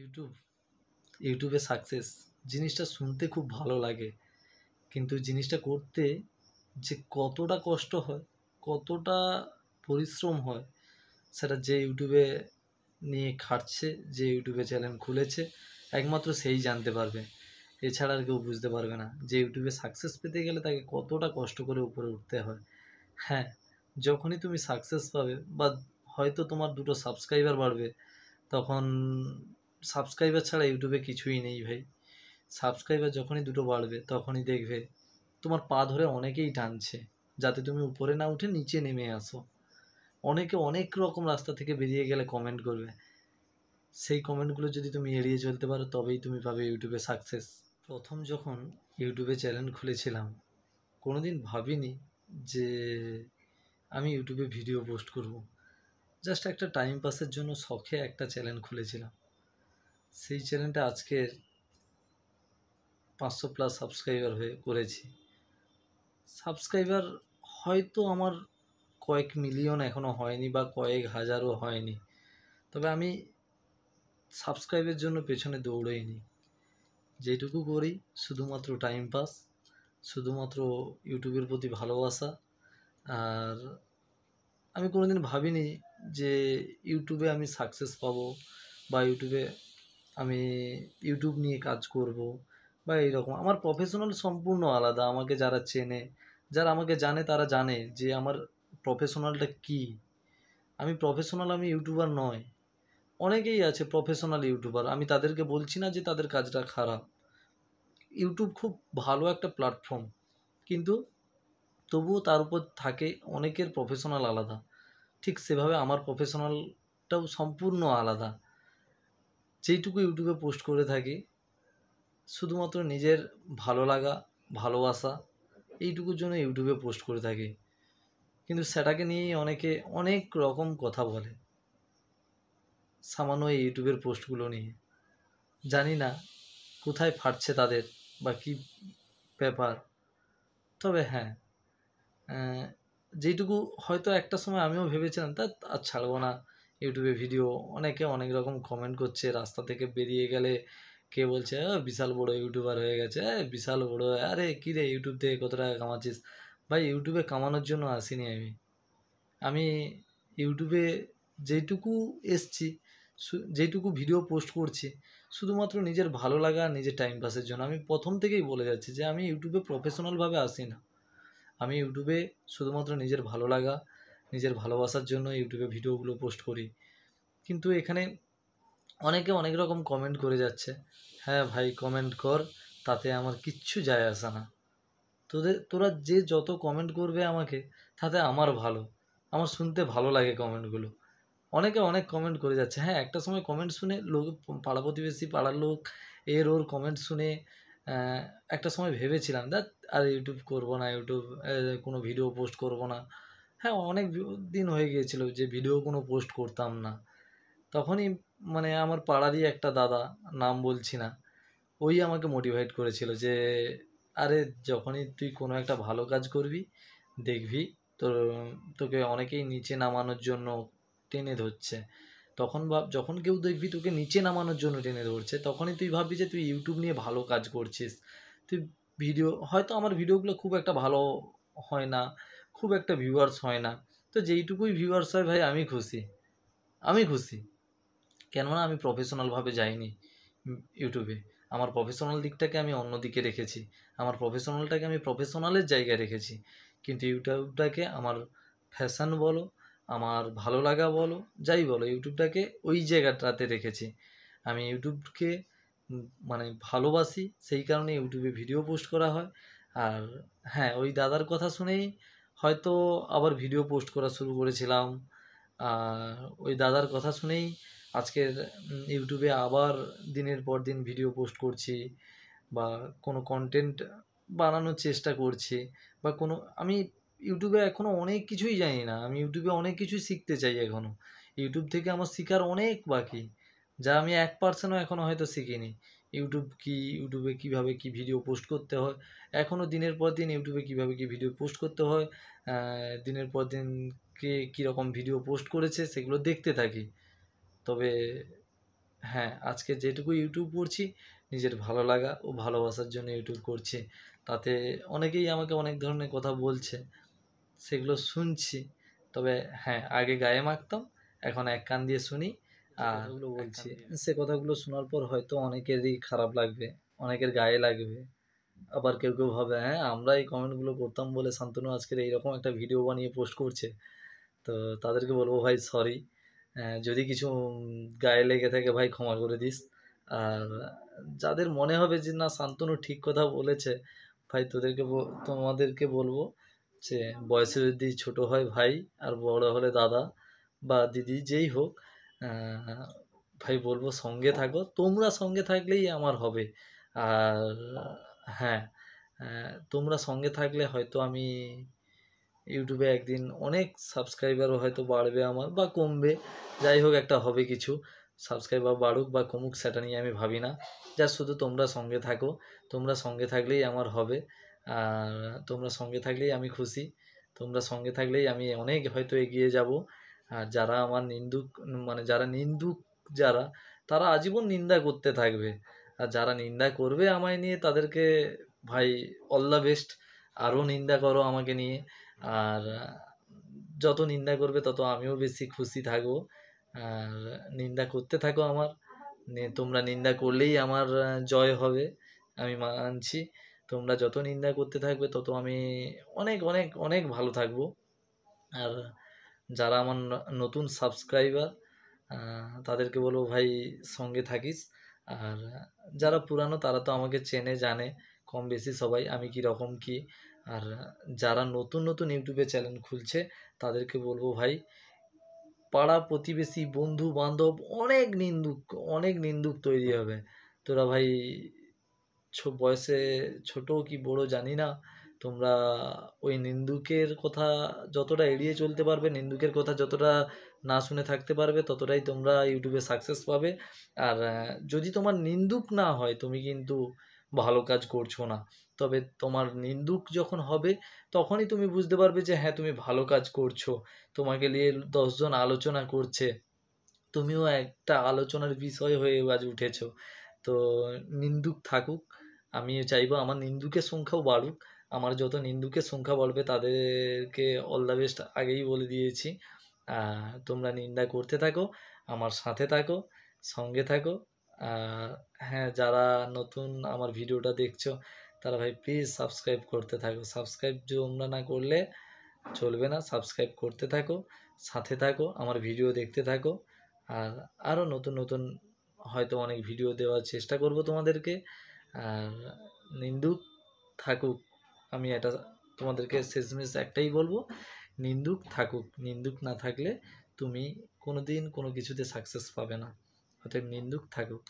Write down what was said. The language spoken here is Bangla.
ইউটিউব ইউটিউবে সাকসেস জিনিসটা শুনতে খুব ভালো লাগে কিন্তু জিনিসটা করতে যে কতটা কষ্ট হয় কতটা পরিশ্রম হয় সেটা যে ইউটিউবে নিয়ে খাটছে যে ইউটিউবে চ্যানেল খুলেছে একমাত্র সেই জানতে পারবে এছাড়া আর কেউ বুঝতে পারবে না যে ইউটিউবে সাকসেস পেতে গেলে তাকে কতটা কষ্ট করে উপরে উঠতে হয় হ্যাঁ যখনই তুমি সাকসেস পাবে বা হয়তো তোমার দুটো সাবস্ক্রাইবার বাড়বে তখন সাবস্ক্রাইবার ছাড়া ইউটিউবে কিছুই নেই ভাই সাবস্ক্রাইবার যখনই দুটো বাড়বে তখনই দেখবে তোমার পা ধরে অনেকেই টানছে যাতে তুমি উপরে না উঠে নিচে নেমে আসো অনেকে অনেক রকম রাস্তা থেকে বেরিয়ে গেলে কমেন্ট করবে সেই কমেন্টগুলো যদি তুমি এড়িয়ে চলতে পারো তবেই তুমি পাবে ইউটিউবে সাকসেস প্রথম যখন ইউটিউবে চ্যানেল খুলেছিলাম কোনো দিন ভাবিনি যে আমি ইউটিউবে ভিডিও পোস্ট করব জাস্ট একটা টাইম পাসের জন্য শখে একটা চ্যানেল খুলেছিলাম সেই চ্যানেলটা আজকের পাঁচশো প্লাস সাবস্ক্রাইবার হয়ে করেছি সাবস্ক্রাইবার হয়তো আমার কয়েক মিলিয়ন এখনও হয়নি বা কয়েক হাজারও হয়নি তবে আমি সাবস্ক্রাইবের জন্য পেছনে দৌড়ইনি যেটুকু করি শুধুমাত্র টাইম পাস শুধুমাত্র ইউটিউবের প্রতি ভালোবাসা আর আমি কোনোদিন ভাবিনি যে ইউটিউবে আমি সাকসেস পাবো বা ইউটিউবে আমি ইউটিউব নিয়ে কাজ করব বা এইরকম আমার প্রফেশনাল সম্পূর্ণ আলাদা আমাকে যারা চেনে যারা আমাকে জানে তারা জানে যে আমার প্রফেশনালটা কি আমি প্রফেশনাল আমি ইউটিউবার নয় অনেকেই আছে প্রফেশনাল ইউটিউবার আমি তাদেরকে বলছি না যে তাদের কাজটা খারাপ ইউটিউব খুব ভালো একটা প্ল্যাটফর্ম কিন্তু তবুও তার উপর থাকে অনেকের প্রফেশনাল আলাদা ঠিক সেভাবে আমার প্রফেশনালটাও সম্পূর্ণ আলাদা যেইটুকু ইউটিউবে পোস্ট করে থাকি শুধুমাত্র নিজের ভালো লাগা ভালোবাসা এইটুকুর জন্য ইউটিউবে পোস্ট করে থাকি কিন্তু সেটাকে নিয়েই অনেকে অনেক রকম কথা বলে সামান্য এই ইউটিউবের পোস্টগুলো নিয়ে জানি না কোথায় ফাটছে তাদের বা কী ব্যাপার তবে হ্যাঁ যেটুকু হয়তো একটা সময় আমিও ভেবেছিলাম তা আর ছাড়বো না ইউটিউবে ভিডিও অনেকে অনেক রকম কমেন্ট করছে রাস্তা থেকে বেরিয়ে গেলে কে বলছে বিশাল বড় ইউটিউবার হয়ে গেছে বিশাল বড় আরে কী রে ইউটিউব থেকে কত টাকা কামাচ্ছিস ভাই ইউটিউবে কামানোর জন্য আসিনি আমি আমি ইউটিউবে যেটুকু এসছি যেটুকু ভিডিও পোস্ট করছি শুধুমাত্র নিজের ভালো লাগা নিজের টাইম পাসের জন্য আমি প্রথম থেকেই বলে যাচ্ছি যে আমি ইউটিউবে প্রফেশনালভাবে আসি না আমি ইউটিউবে শুধুমাত্র নিজের ভালো লাগা নিজের ভালোবাসার জন্য ইউটিউবে ভিডিওগুলো পোস্ট করি কিন্তু এখানে অনেকে অনেক রকম কমেন্ট করে যাচ্ছে হ্যাঁ ভাই কমেন্ট কর তাতে আমার কিচ্ছু যায় আসে না তোদের তোরা যে যত কমেন্ট করবে আমাকে তাতে আমার ভালো আমার শুনতে ভালো লাগে কমেন্টগুলো অনেকে অনেক কমেন্ট করে যাচ্ছে হ্যাঁ একটা সময় কমেন্ট শুনে লোক পাড়া প্রতিবেশী পাড়ার লোক এর ওর কমেন্ট শুনে একটা সময় ভেবেছিলাম দেখ আর ইউটিউব করব না ইউটিউব কোনো ভিডিও পোস্ট করব না হ্যাঁ অনেক দিন হয়ে গিয়েছিল যে ভিডিও কোনো পোস্ট করতাম না তখনই মানে আমার পাড়ারই একটা দাদা নাম বলছি না ওই আমাকে মোটিভেট করেছিল যে আরে যখনই তুই কোনো একটা ভালো কাজ করবি দেখবি তোর তোকে অনেকেই নিচে নামানোর জন্য টেনে ধরছে তখন ভাব যখন কেউ দেখবি তোকে নিচে নামানোর জন্য টেনে ধরছে তখনই তুই ভাববি যে তুই ইউটিউব নিয়ে ভালো কাজ করছিস তুই ভিডিও হয়তো আমার ভিডিওগুলো খুব একটা ভালো হয় না খুব একটা ভিউয়ার্স হয় না তো যেইটুকুই ভিউয়ার্স হয় ভাই আমি খুশি আমি খুশি কেননা আমি প্রফেশনালভাবে যাইনি ইউটিউবে আমার প্রফেশনাল দিকটাকে আমি অন্য দিকে রেখেছি আমার প্রফেশনালটাকে আমি প্রফেশনালের জায়গায় রেখেছি কিন্তু ইউটিউবটাকে আমার ফ্যাশন বলো আমার ভালো লাগা বলো যাই বলো ইউটিউবটাকে ওই জায়গাটাতে রেখেছি আমি ইউটিউবকে মানে ভালোবাসি সেই কারণে ইউটিউবে ভিডিও পোস্ট করা হয় আর হ্যাঁ ওই দাদার কথা শুনেই হয়তো আবার ভিডিও পোস্ট করা শুরু করেছিলাম ওই দাদার কথা শুনেই আজকের ইউটিউবে আবার দিনের পর দিন ভিডিও পোস্ট করছি বা কোনো কন্টেন্ট বানানোর চেষ্টা করছি বা কোনো আমি ইউটিউবে এখনও অনেক কিছুই জানি না আমি ইউটিউবে অনেক কিছুই শিখতে চাই এখনও ইউটিউব থেকে আমার শেখার অনেক বাকি যা আমি এক পার্সেন্টও এখনও হয়তো শিখিনি ইউটিউব কি ইউটিউবে কিভাবে কি ভিডিও পোস্ট করতে হয় এখনও দিনের পর দিন ইউটিউবে কিভাবে কি ভিডিও পোস্ট করতে হয় দিনের পর দিন কে কীরকম ভিডিও পোস্ট করেছে সেগুলো দেখতে থাকি তবে হ্যাঁ আজকে যেটুকু ইউটিউব করছি নিজের ভালো লাগা ও ভালোবাসার জন্য ইউটিউব করছি তাতে অনেকেই আমাকে অনেক ধরনের কথা বলছে সেগুলো শুনছি তবে হ্যাঁ আগে গায়ে মাখতাম এখন এক কান দিয়ে শুনি কথাগুলো বলছি হ্যাঁ। সে কথাগুলো শোনার পর হয়তো অনেকেরই খারাপ লাগবে অনেকের গায়ে লাগবে আবার কেউ কেউ ভাবে হ্যাঁ আমরা এই কমেন্টগুলো করতাম বলে শান্তনু আজকের এইরকম একটা ভিডিও বানিয়ে পোস্ট করছে তো তাদেরকে বলবো ভাই সরি যদি কিছু গায়ে লেগে থাকে ভাই ক্ষমা করে দিস আর যাদের মনে হবে যে না শান্তনু ঠিক কথা বলেছে ভাই তোদেরকে তোমাদেরকে বলবো যে বয়সে যদি ছোট হয় ভাই আর বড় হলে দাদা বা দিদি যেই হোক ভাই বলবো সঙ্গে থাকো তোমরা সঙ্গে থাকলেই আমার হবে আর হ্যাঁ তোমরা সঙ্গে থাকলে হয়তো আমি ইউটিউবে একদিন অনেক সাবস্ক্রাইবারও হয়তো বাড়বে আমার বা কমবে যাই হোক একটা হবে কিছু সাবস্ক্রাইবার বাড়ুক বা কমুক সেটা নিয়ে আমি ভাবি না যা শুধু তোমরা সঙ্গে থাকো তোমরা সঙ্গে থাকলেই আমার হবে আর তোমরা সঙ্গে থাকলেই আমি খুশি তোমরা সঙ্গে থাকলেই আমি অনেক হয়তো এগিয়ে যাব আর যারা আমার নিন্দুক মানে যারা নিন্দুক যারা তারা আজীবন নিন্দা করতে থাকবে আর যারা নিন্দা করবে আমায় নিয়ে তাদেরকে ভাই অল দ্য বেস্ট আরও নিন্দা করো আমাকে নিয়ে আর যত নিন্দা করবে তত আমিও বেশি খুশি থাকবো আর নিন্দা করতে থাকো আমার তোমরা নিন্দা করলেই আমার জয় হবে আমি মানছি তোমরা যত নিন্দা করতে থাকবে তত আমি অনেক অনেক অনেক ভালো থাকবো আর যারা আমার নতুন সাবস্ক্রাইবার তাদেরকে বলবো ভাই সঙ্গে থাকিস আর যারা পুরানো তারা তো আমাকে চেনে জানে কম বেশি সবাই আমি কি রকম কি আর যারা নতুন নতুন ইউটিউবে চ্যানেল খুলছে তাদেরকে বলবো ভাই পাড়া প্রতিবেশী বন্ধু বান্ধব অনেক নিন্দুক অনেক নিন্দুক তৈরি হবে তোরা ভাই বয়সে ছোট কি বড় জানি না তোমরা ওই নিন্দুকের কথা যতটা এড়িয়ে চলতে পারবে নিন্দুকের কথা যতটা না শুনে থাকতে পারবে ততটাই তোমরা ইউটিউবে সাকসেস পাবে আর যদি তোমার নিন্দুক না হয় তুমি কিন্তু ভালো কাজ করছো না তবে তোমার নিন্দুক যখন হবে তখনই তুমি বুঝতে পারবে যে হ্যাঁ তুমি ভালো কাজ করছো তোমাকে নিয়ে দশজন আলোচনা করছে তুমিও একটা আলোচনার বিষয় হয়ে আজ উঠেছো তো নিন্দুক থাকুক আমি চাইবো আমার নিন্দুকের সংখ্যাও বাড়ুক আমার যত নিন্দুকের সংখ্যা বলবে তাদেরকে অল দ্য বেস্ট আগেই বলে দিয়েছি তোমরা নিন্দা করতে থাকো আমার সাথে থাকো সঙ্গে থাকো হ্যাঁ যারা নতুন আমার ভিডিওটা দেখছো তারা ভাই প্লিজ সাবস্ক্রাইব করতে থাকো সাবস্ক্রাইব তোমরা না করলে চলবে না সাবস্ক্রাইব করতে থাকো সাথে থাকো আমার ভিডিও দেখতে থাকো আর আরও নতুন নতুন হয়তো অনেক ভিডিও দেওয়ার চেষ্টা করব তোমাদেরকে আর নিন্দুক থাকুক আমি এটা তোমাদেরকে শেষমেশ একটাই বলবো নিন্দুক থাকুক নিন্দুক না থাকলে তুমি কোনো দিন কোনো কিছুতে সাকসেস পাবে না অতএব নিন্দুক থাকুক